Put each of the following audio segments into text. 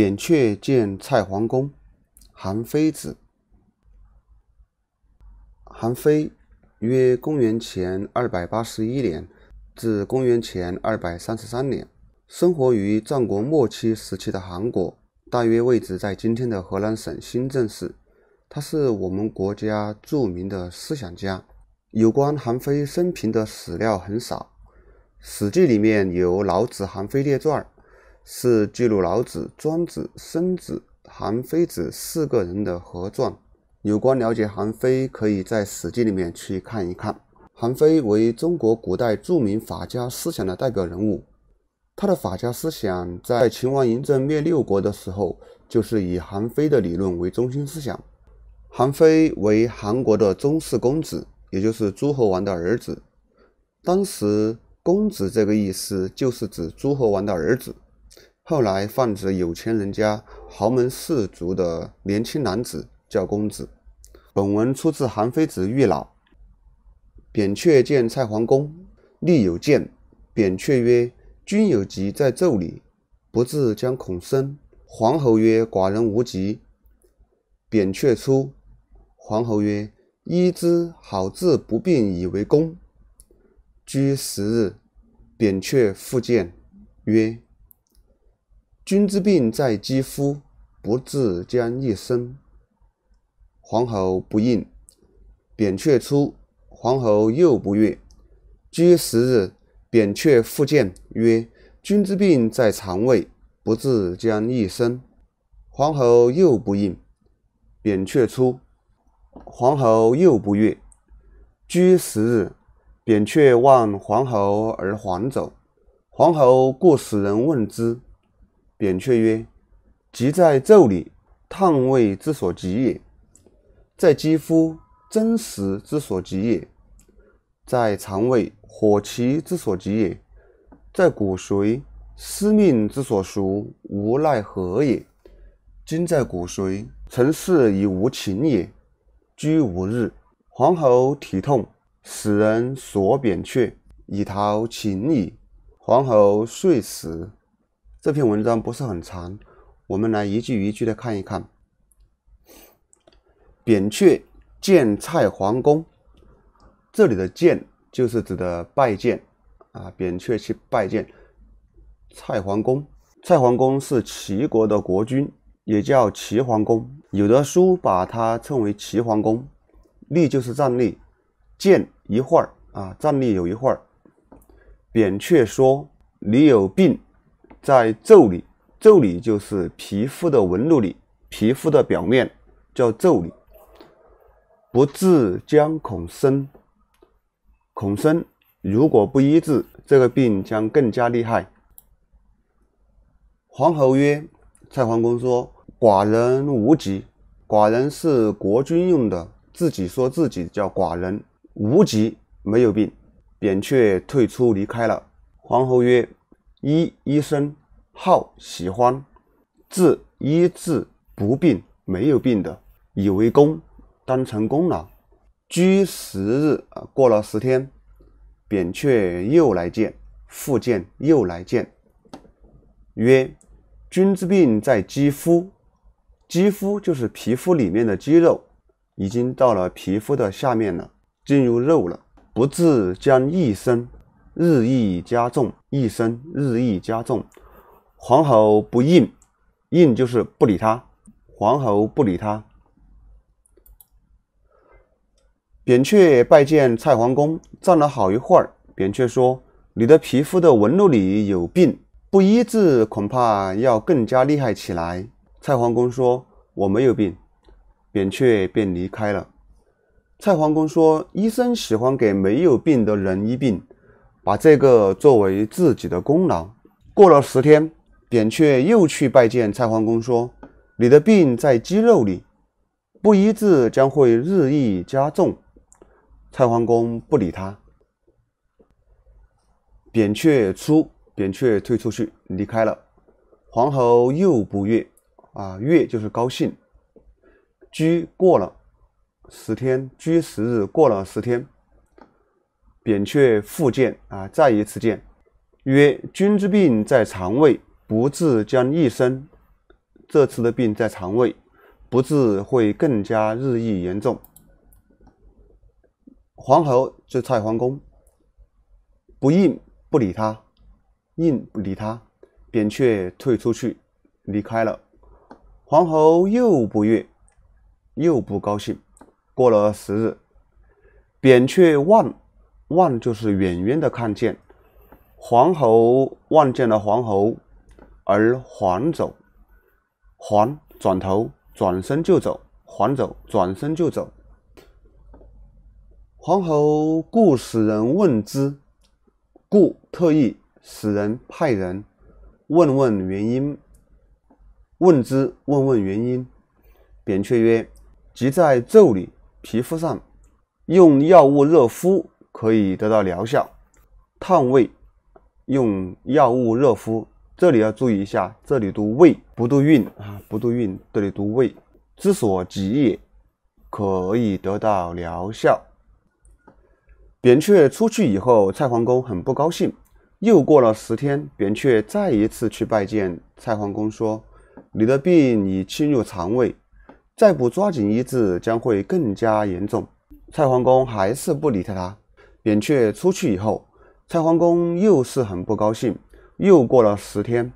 扁鹊见蔡桓公，韩非子。韩非约公元前二百八十一年至公元前二百三十三年，生活于战国末期时期的韩国，大约位置在今天的河南省新郑市。他是我们国家著名的思想家。有关韩非生平的史料很少，《史记》里面有《老子韩非列传》。是记录老子、庄子、孙子、韩非子四个人的合传。有关了解韩非，可以在《史记》里面去看一看。韩非为中国古代著名法家思想的代表人物，他的法家思想在秦王嬴政灭六国的时候，就是以韩非的理论为中心思想。韩非为韩国的宗室公子，也就是诸侯王的儿子。当时“公子”这个意思就是指诸侯王的儿子。后来泛指有钱人家、豪门氏族的年轻男子叫公子。本文出自《韩非子·玉老》。扁鹊见蔡桓公，立有剑，扁鹊曰：“君有疾在腠理，不治将恐生。”桓侯曰：“寡人无疾。”扁鹊出。桓侯曰：“医之好治不病以为功。”居十日，扁鹊复见，曰：君之病在肌肤，不治将一生。黄后不应，扁鹊出。黄后又不悦。居十日，扁鹊复见，曰：“君之病在肠胃，不治将一生。”黄后又不应，扁鹊出。黄后又不悦。居十日，扁鹊望黄后而还走。黄后故使人问之。扁鹊曰：“疾在腠理，烫胃之所及也；在肌肤，真实之所及也；在肠胃，火其之所及也；在骨髓，司命之所属，无奈何也。今在骨髓，曾是已无情也。居无日，黄侯体痛，使人索扁鹊，以逃情矣。黄喉遂死。”这篇文章不是很长，我们来一句一句的看一看。扁鹊见蔡桓公，这里的“见”就是指的拜见啊。扁鹊去拜见蔡桓公，蔡桓公是齐国的国君，也叫齐桓公。有的书把它称为齐桓公。立就是站立，见一会儿啊，站立有一会儿。扁鹊说：“你有病。”在皱里，皱里就是皮肤的纹路里，皮肤的表面叫皱里。不治将恐生，恐生如果不医治，这个病将更加厉害。皇后曰，蔡桓公说：“寡人无疾，寡人是国君用的，自己说自己叫寡人，无疾没有病。”扁鹊退出离开了。皇后曰。医医生好喜欢治医治不病没有病的以为功当成功劳居十日啊过了十天扁鹊又来见复见又来见曰君之病在肌肤肌肤就是皮肤里面的肌肉已经到了皮肤的下面了进入肉了不治将一生。日益加重，一生日益加重。黄后不应，应就是不理他。黄后不理他。扁鹊拜见蔡桓公，站了好一会儿。扁鹊说：“你的皮肤的纹路里有病，不医治，恐怕要更加厉害起来。”蔡桓公说：“我没有病。”扁鹊便离开了。蔡桓公说：“医生喜欢给没有病的人医病。”把这个作为自己的功劳。过了十天，扁鹊又去拜见蔡桓公，说：“你的病在肌肉里，不医治将会日益加重。”蔡桓公不理他。扁鹊出，扁鹊退出去，离开了。黄后又不悦，啊，悦就是高兴。居过了十天，居十日过了十天。扁鹊复见啊，再一次见，曰：“君之病在肠胃，不治将一生。”这次的病在肠胃，不治会更加日益严重。黄侯至蔡桓公，不应不理他，应不理他，扁鹊退出去离开了。黄侯又不悦，又不高兴。过了十日，扁鹊望。望就是远远的看见，黄喉望见了黄喉，而缓走，缓，转头转身就走，缓走转身就走。黄喉故使人问之，故特意使人派人问问原因，问之问问原因。扁鹊曰：即在腠里皮肤上用药物热敷。可以得到疗效，烫胃用药物热敷，这里要注意一下，这里读胃不读运啊，不读运，这里读胃之所急也，可以得到疗效。扁鹊出去以后，蔡桓公很不高兴。又过了十天，扁鹊再一次去拜见蔡桓公，说：“你的病已侵入肠胃，再不抓紧医治，将会更加严重。”蔡桓公还是不理睬他。扁鹊出去以后，蔡桓公又是很不高兴。又过了十天，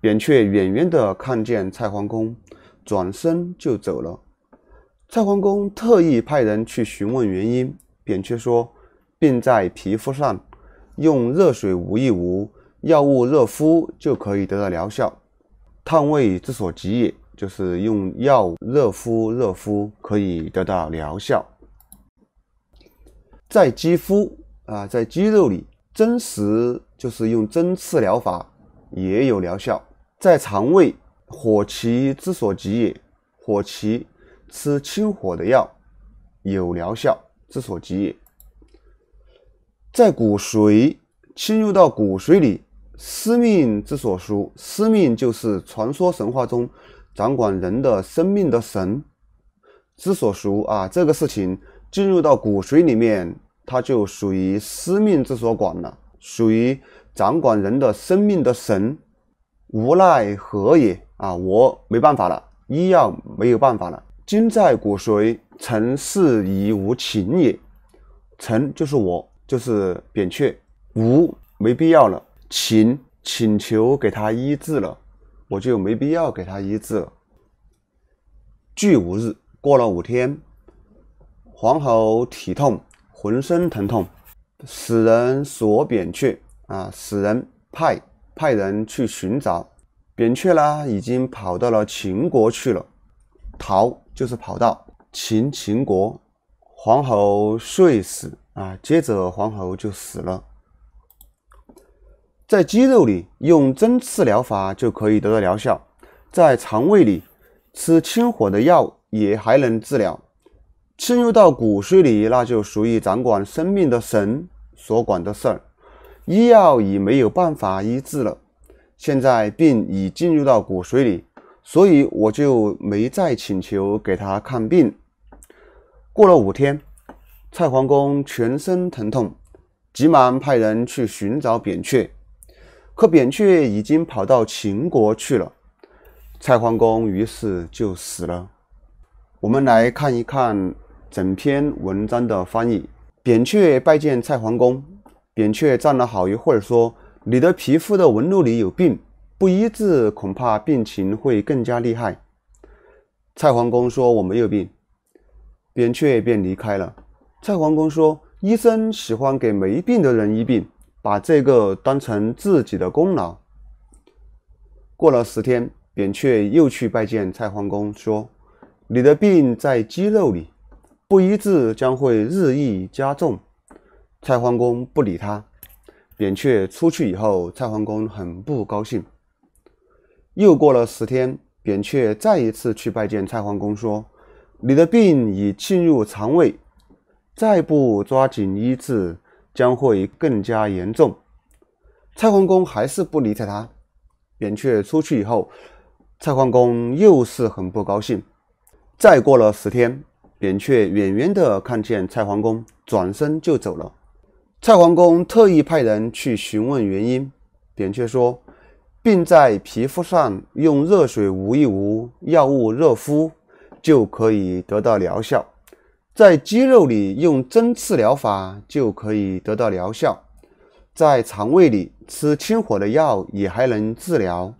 扁鹊远远地看见蔡桓公，转身就走了。蔡桓公特意派人去询问原因。扁鹊说：“病在皮肤上，用热水捂一捂，药物热敷就可以得到疗效。探胃之所及也，就是用药热敷，热敷可以得到疗效。”在肌肤啊，在肌肉里，针石就是用针刺疗法也有疗效。在肠胃，火其之所及也，火其吃清火的药有疗效之所及也。在骨髓，侵入到骨髓里，司命之所属，司命就是传说神话中掌管人的生命的神之所属啊，这个事情。进入到骨髓里面，它就属于司命之所管了，属于掌管人的生命的神。无奈何也啊，我没办法了，医药没有办法了。今在骨髓，臣是以无情也。臣就是我，就是扁鹊。无没必要了，请请求给他医治了，我就没必要给他医治了。距五日，过了五天。黄喉体痛，浑身疼痛，使人索扁鹊啊，使人派派人去寻找扁鹊呢，已经跑到了秦国去了，逃就是跑到秦秦国。黄喉睡死啊，接着黄喉就死了。在肌肉里用针刺疗法就可以得到疗效，在肠胃里吃清火的药也还能治疗。侵入到骨髓里，那就属于掌管生命的神所管的事儿，医药已没有办法医治了。现在病已进入到骨髓里，所以我就没再请求给他看病。过了五天，蔡桓公全身疼痛，急忙派人去寻找扁鹊，可扁鹊已经跑到秦国去了。蔡桓公于是就死了。我们来看一看。整篇文章的翻译。扁鹊拜见蔡桓公，扁鹊站了好一会儿，说：“你的皮肤的纹路里有病，不医治，恐怕病情会更加厉害。”蔡桓公说：“我没有病。”扁鹊便离开了。蔡桓公说：“医生喜欢给没病的人医病，把这个当成自己的功劳。”过了十天，扁鹊又去拜见蔡桓公，说：“你的病在肌肉里。”不医治将会日益加重。蔡桓公不理他。扁鹊出去以后，蔡桓公很不高兴。又过了十天，扁鹊再一次去拜见蔡桓公，说：“你的病已侵入肠胃，再不抓紧医治，将会更加严重。”蔡桓公还是不理睬他。扁鹊出去以后，蔡桓公又是很不高兴。再过了十天。扁鹊远远地看见蔡桓公，转身就走了。蔡桓公特意派人去询问原因。扁鹊说：“并在皮肤上用热水捂一捂，药物热敷就可以得到疗效；在肌肉里用针刺疗法就可以得到疗效；在肠胃里吃清火的药也还能治疗。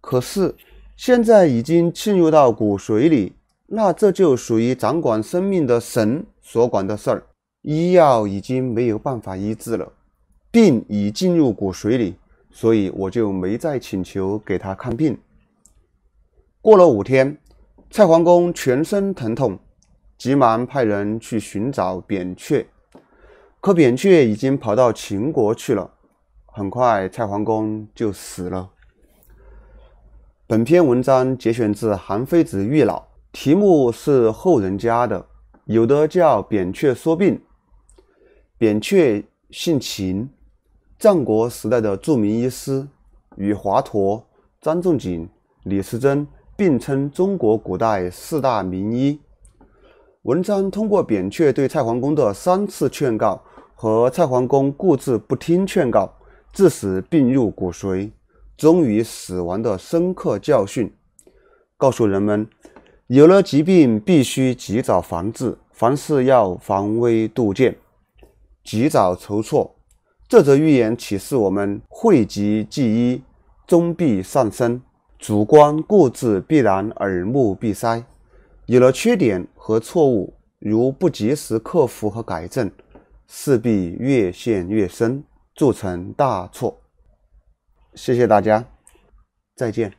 可是现在已经浸入到骨髓里。”那这就属于掌管生命的神所管的事儿，医药已经没有办法医治了，病已进入骨髓里，所以我就没再请求给他看病。过了五天，蔡桓公全身疼痛，急忙派人去寻找扁鹊，可扁鹊已经跑到秦国去了。很快，蔡桓公就死了。本篇文章节选自《韩非子·御老》。题目是后人加的，有的叫《扁鹊说病》。扁鹊姓秦，战国时代的著名医师，与华佗、张仲景、李时珍并称中国古代四大名医。文章通过扁鹊对蔡桓公的三次劝告和蔡桓公固执不听劝告，致使病入骨髓，终于死亡的深刻教训，告诉人们。有了疾病，必须及早防治，凡事要防微杜渐，及早筹措。这则寓言启示我们：讳疾忌医，终必丧身；主观固执，必然耳目闭塞。有了缺点和错误，如不及时克服和改正，势必越陷越深，铸成大错。谢谢大家，再见。